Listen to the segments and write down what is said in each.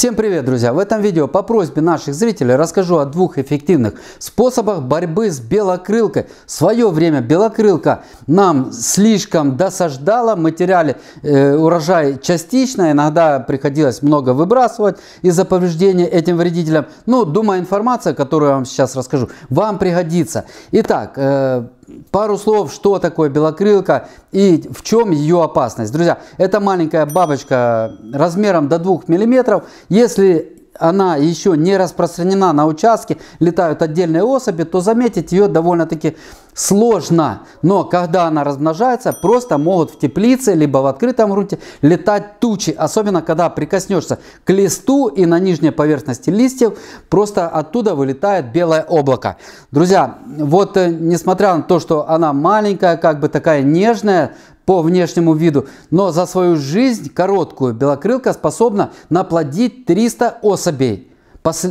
Всем привет, друзья! В этом видео по просьбе наших зрителей расскажу о двух эффективных способах борьбы с белокрылкой. В свое время белокрылка нам слишком досаждала, мы теряли э, урожай частично, иногда приходилось много выбрасывать из-за повреждения этим вредителям. Ну, думаю, информация, которую я вам сейчас расскажу, вам пригодится. Итак, э, Пару слов, что такое белокрылка и в чем ее опасность. Друзья, это маленькая бабочка размером до 2 мм. Если она еще не распространена на участке, летают отдельные особи, то заметить ее довольно-таки сложно. Но когда она размножается, просто могут в теплице, либо в открытом грунте летать тучи. Особенно, когда прикоснешься к листу и на нижней поверхности листьев, просто оттуда вылетает белое облако. Друзья, вот э, несмотря на то, что она маленькая, как бы такая нежная, по внешнему виду, но за свою жизнь короткую белокрылка способна наплодить 300 особей,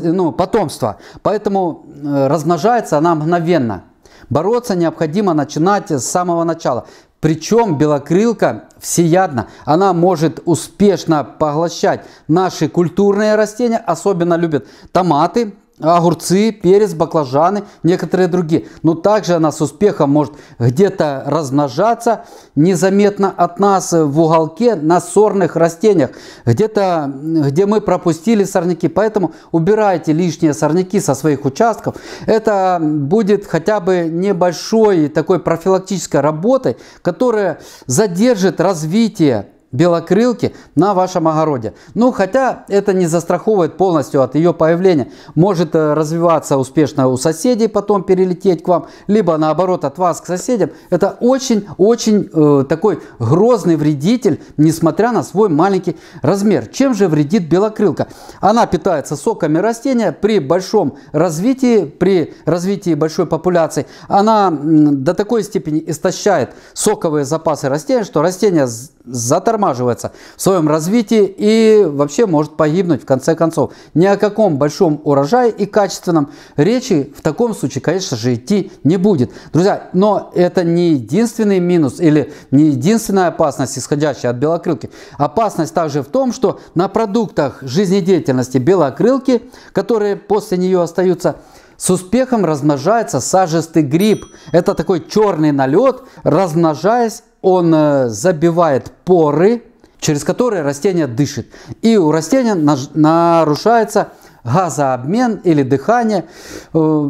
ну, потомства, поэтому э, размножается она мгновенно. Бороться необходимо начинать с самого начала. Причем белокрылка всеядна, она может успешно поглощать наши культурные растения, особенно любят томаты, огурцы, перец, баклажаны, некоторые другие. Но также она с успехом может где-то размножаться незаметно от нас в уголке на сорных растениях, где-то, где мы пропустили сорняки. Поэтому убирайте лишние сорняки со своих участков. Это будет хотя бы небольшой такой профилактической работой, которая задержит развитие белокрылки на вашем огороде. Ну, хотя это не застраховывает полностью от ее появления. Может э, развиваться успешно у соседей, потом перелететь к вам, либо наоборот от вас к соседям. Это очень-очень э, такой грозный вредитель, несмотря на свой маленький размер. Чем же вредит белокрылка? Она питается соками растения. При большом развитии, при развитии большой популяции, она до такой степени истощает соковые запасы растения, что растения заторможены затормаживается в своем развитии и вообще может погибнуть в конце концов. Ни о каком большом урожае и качественном речи в таком случае, конечно же, идти не будет. Друзья, но это не единственный минус или не единственная опасность, исходящая от белокрылки. Опасность также в том, что на продуктах жизнедеятельности белокрылки, которые после нее остаются, с успехом размножается сажистый гриб. Это такой черный налет, размножаясь он э, забивает поры, через которые растение дышит. И у растения нарушается газообмен или дыхание. Э,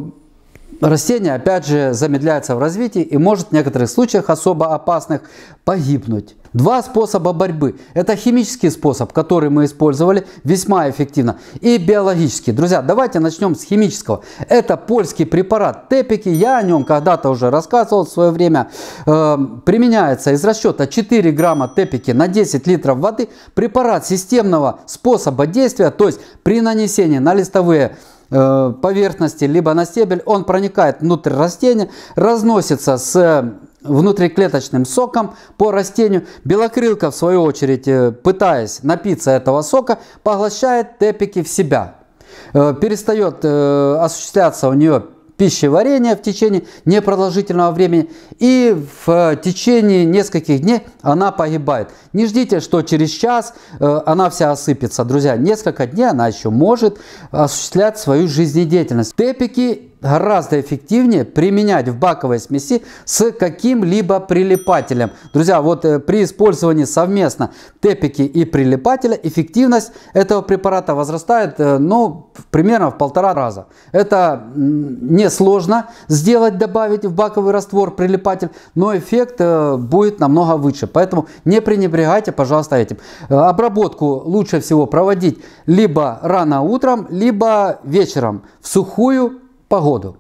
растение, опять же, замедляется в развитии и может в некоторых случаях особо опасных погибнуть. Два способа борьбы. Это химический способ, который мы использовали весьма эффективно, и биологический. Друзья, давайте начнем с химического. Это польский препарат Тепики. Я о нем когда-то уже рассказывал в свое время. Э, применяется из расчета 4 грамма Тепики на 10 литров воды. Препарат системного способа действия, то есть при нанесении на листовые Э, поверхности, либо на стебель, он проникает внутрь растения, разносится с э, внутриклеточным соком по растению. Белокрылка, в свою очередь, э, пытаясь напиться этого сока, поглощает тепики в себя. Перестает осуществляться у нее пищеварения в течение непродолжительного времени, и в э, течение нескольких дней она погибает. Не ждите, что через час э, она вся осыпется. Друзья, несколько дней она еще может осуществлять свою жизнедеятельность. Тепики гораздо эффективнее применять в баковой смеси с каким-либо прилипателем. Друзья, вот э, при использовании совместно тепики и прилипателя эффективность этого препарата возрастает э, ну, примерно в полтора раза. Это несложно сделать, добавить в баковый раствор прилипатель, но эффект э, будет намного выше. Поэтому не пренебрегайте, пожалуйста, этим. Обработку лучше всего проводить либо рано утром, либо вечером в сухую погоду,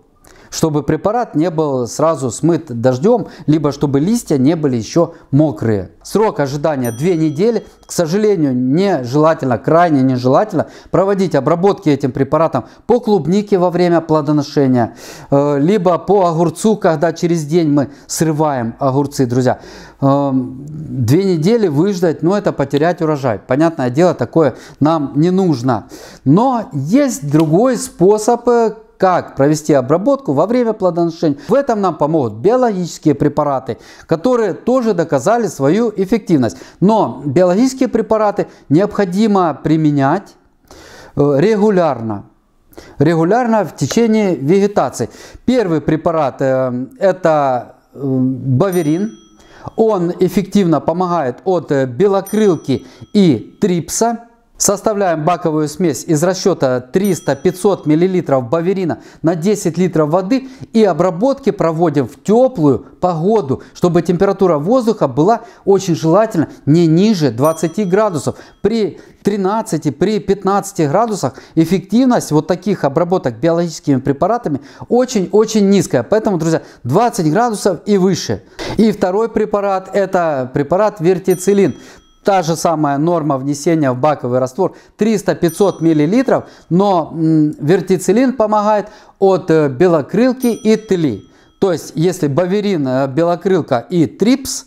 чтобы препарат не был сразу смыт дождем, либо чтобы листья не были еще мокрые. Срок ожидания 2 недели. К сожалению, нежелательно, крайне нежелательно проводить обработки этим препаратом по клубнике во время плодоношения, э, либо по огурцу, когда через день мы срываем огурцы, друзья. Эм, две недели выждать, но это потерять урожай. Понятное дело, такое нам не нужно. Но есть другой способ, э, как провести обработку во время плодоношения. В этом нам помогут биологические препараты, которые тоже доказали свою эффективность. Но биологические препараты необходимо применять э, регулярно. Регулярно в течение вегетации. Первый препарат э, это э, баверин. Он эффективно помогает от белокрылки и трипса. Составляем баковую смесь из расчета 300-500 мл баверина на 10 литров воды и обработки проводим в теплую погоду, чтобы температура воздуха была очень желательно не ниже 20 градусов. При 13, при 15 градусах эффективность вот таких обработок биологическими препаратами очень-очень низкая. Поэтому, друзья, 20 градусов и выше. И второй препарат – это препарат вертицилин та же самая норма внесения в баковый раствор 300-500 мл, но вертицилин помогает от э, белокрылки и тли. То есть, если баверин, э, белокрылка и трипс,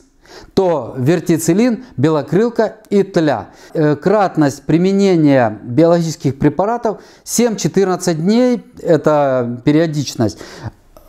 то вертицилин, белокрылка и тля. Э, кратность применения биологических препаратов 7-14 дней, это периодичность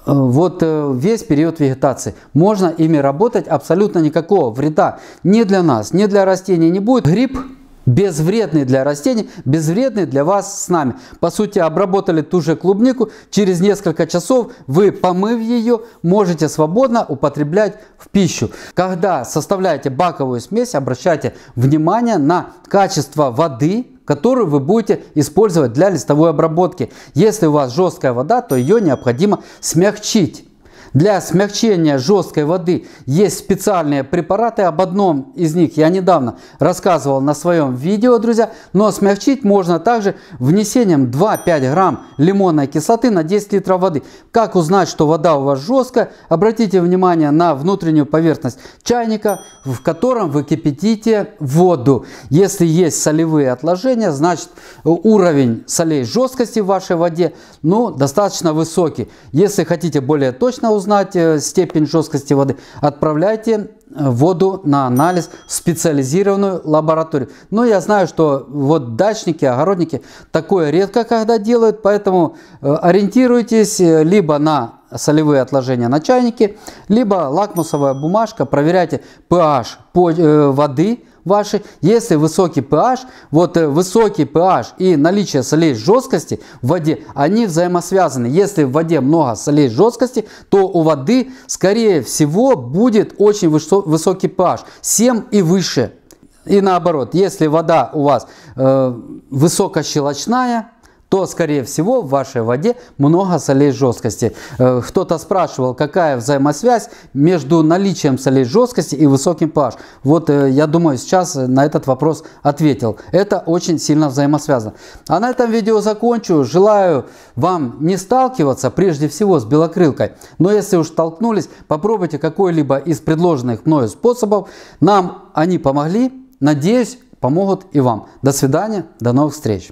вот э, весь период вегетации. Можно ими работать, абсолютно никакого вреда ни для нас, ни для растений не будет. Гриб безвредный для растений, безвредный для вас с нами. По сути, обработали ту же клубнику, через несколько часов вы, помыв ее, можете свободно употреблять в пищу. Когда составляете баковую смесь, обращайте внимание на качество воды, которую вы будете использовать для листовой обработки. Если у вас жесткая вода, то ее необходимо смягчить. Для смягчения жесткой воды есть специальные препараты. Об одном из них я недавно рассказывал на своем видео, друзья. Но смягчить можно также внесением 2-5 грамм лимонной кислоты на 10 литров воды. Как узнать, что вода у вас жесткая? Обратите внимание на внутреннюю поверхность чайника, в котором вы кипятите воду. Если есть солевые отложения, значит уровень солей жесткости в вашей воде ну, достаточно высокий. Если хотите более точно узнать, узнать э, степень жесткости воды, отправляйте э, воду на анализ в специализированную лабораторию. Но я знаю, что вот дачники, огородники такое редко когда делают, поэтому э, ориентируйтесь либо на солевые отложения на чайнике, либо лакмусовая бумажка, проверяйте pH воды, ваши, если высокий pH, вот э, высокий pH и наличие солей жесткости в воде, они взаимосвязаны. Если в воде много солей жесткости, то у воды, скорее всего, будет очень высокий pH, 7 и выше. И наоборот, если вода у вас э, высокощелочная, то, скорее всего, в вашей воде много солей жесткости. Э, кто-то спрашивал, какая взаимосвязь между наличием солей жесткости и высоким pH. Вот э, я думаю, сейчас на этот вопрос ответил. Это очень сильно взаимосвязано. А на этом видео закончу. Желаю вам не сталкиваться прежде всего с белокрылкой. Но если уж столкнулись, попробуйте какой-либо из предложенных мною способов. Нам они помогли. Надеюсь, помогут и вам. До свидания, до новых встреч.